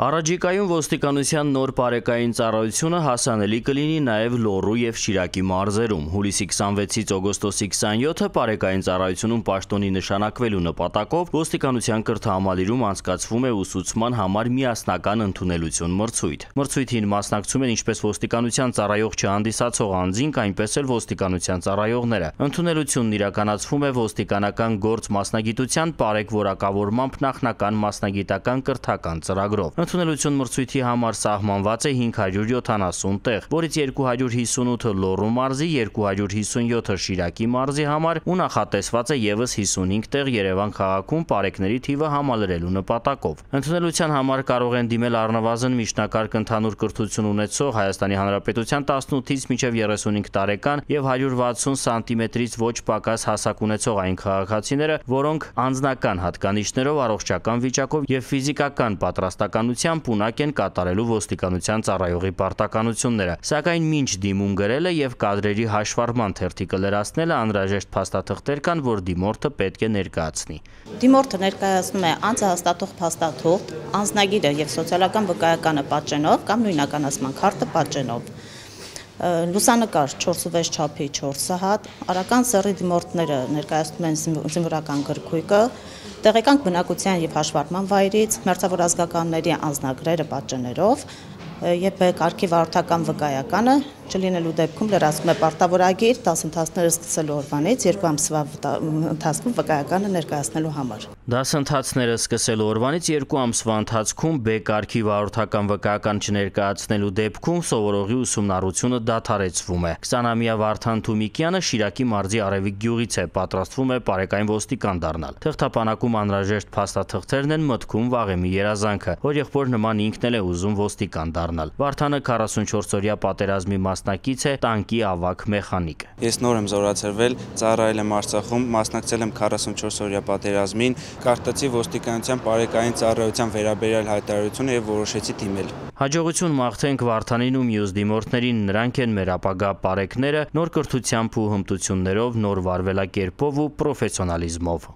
Առաջիկայում ոստիկանության նոր բարեկային ծառայությունը հասանելի կլինի նաև Լոռու եւ Շիրակի մարզերում։ Հուլիսի 26-ից օգոստոսի 27-ը բարեկային ծառայությունում պաշտոնի նշանակվելու նպատակով ոստիկանության կրթահամալիրում անցկացվում է ուսուցման համար միասնական ընդունելություն մրցույթ։ Մրցույթին մասնակցում են ինչպես ոստիկանության ծառայող չհանդիսացող անձինք, այնպես էլ ոստիկանության ծառայողները։ Ընդունելությունն իրականացվում է ոստիկանական գործ մասնագիտության բարեկորակավորմամբ նախնական մասնագիտական կրթական ծրագրով։ Ընդունելություն մրցույթի համար սահմանված է 570 տեղ, որից 258-ը Լոռու մարզի, 257-ը Շիրակի մարզի համար ու նախատեսված է եւս 55 տեղ Երևան քաղաքում բարեկների թիվը համալրելու նպատակով։ Ընդունելության համար կարող են դիմել առնվազն միջնակարգ ընդհանուր կրթություն ունեցող Հայաստանի Հանրապետության 18-ից մինչև 35 տարեկան եւ 160 սանտիմետրից ոչ պակաս հասակ ունեցող այն քաղաքացիները, որոնք անձնական հատկանիշներով, առողջական վիճակով եւ ֆիզիկական պատրաստականությամբ աջակցությամբ ունակ են կատարելու ոստիկանության ծառայողի պարտականությունները, սակայն մինչ դիմում գրելը եւ կադրերի հաշվառման թերթիկը լրացնելը անհրաժեշտ փաստաթղթեր կան, որ դիմորդը պետք է ներկայացնի։ Դիմորդը ներկայացնում է անձը հաստատող փաստաթուղթ, անձնագիրը եւ սոցիալական վկայականը պատճենով կամ նույնականացման քարտը պատճենով լուսանկար 4.6 չափի 4 սահատ, արական սեռի դիմորդները ներկայացնում են զինվորական գրքույկը, զմ, տեղեկանք բնակության եւ հաշվառման վայրից, մերձավոր ազգականների անձնագրերը պատճներով երբ կարգի վարորդական վկայականը չլինելու դեպքում լրացվում է պարտավորագիր դասընթացները սկսելու օրվանից երկու ամսվա ընթացքում վկայականը ներկայացնելու համար։ Դասընթացները սկսելու օրվանից երկու ամսվա ընթացքում Բ կարգի վարորդական վկայական չներկայացնելու դեպքում սովորողի ուսումնառությունը դադարեցվում է։ 20-ամյա Վարդան Թումիկյանը Շիրակի մարզի Արևիկ գյուղից է, պատրաստվում է բարեկային ոստիկան դառնալ։ Թղթապանակում անհրաժեշտ փաստաթղթերն են մտքում Վաղեմի երազանքը, որ եղբոր նման ինքն էլ է ուզում ոստիկան դառնալ դառնալ։ Վարդանը 44-օրյա պատերազմի մասնակից է, տանկի ավակ մեխանիկ։ Ես նոր եմ զորացրվել, ծառայել եմ Արցախում, մասնակցել եմ 44-օրյա պատերազմին, կարտացի ոստիկանության բարեկային ծառայության վերաբերյալ հայտարարությունը եւ որոշեցի դիմել։ Հաջողություն մաղթենք Վարդանին ու մյուս դիմորդներին, նրանք են մեր ապագա բարեկները, նոր կրթությամբ ու հմտություններով, նոր վարվելակերպով ու պրոֆեսիոնալիզմով։